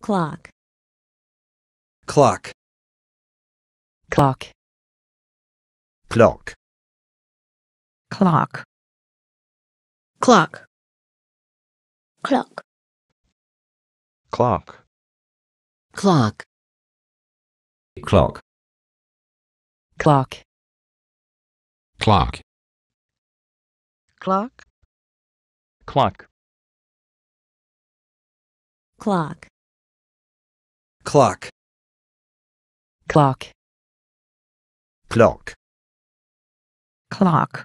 clock clock clock clock clock clock clock clock clock clock clock clock clock clock clock clock clock clock clock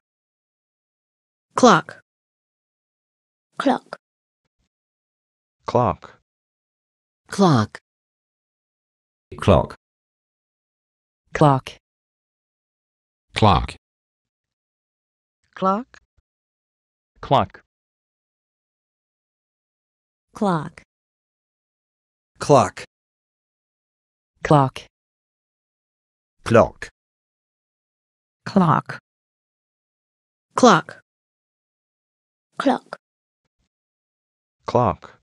clock clock clock clock clock clock clock clock clock clock clock clock clock clock clock clock clock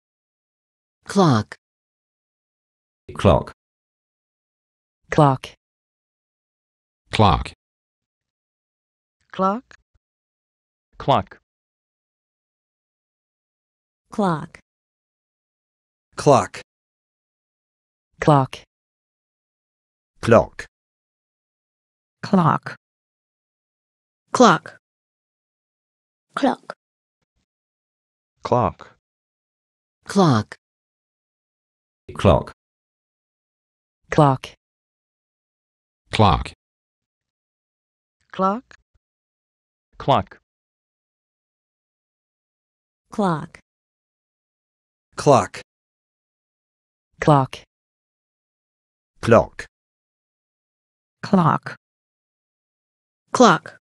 clock clock clock clock clock clock clock clock clock clock clock clock clock clock clock clock clock clock clock clock clock clock clock clock clock clock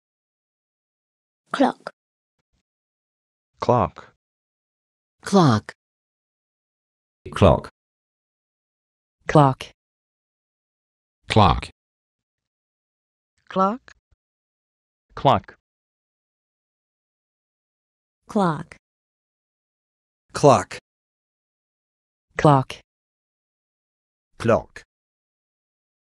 clock clock clock clock clock clock clock clock clock clock clock clock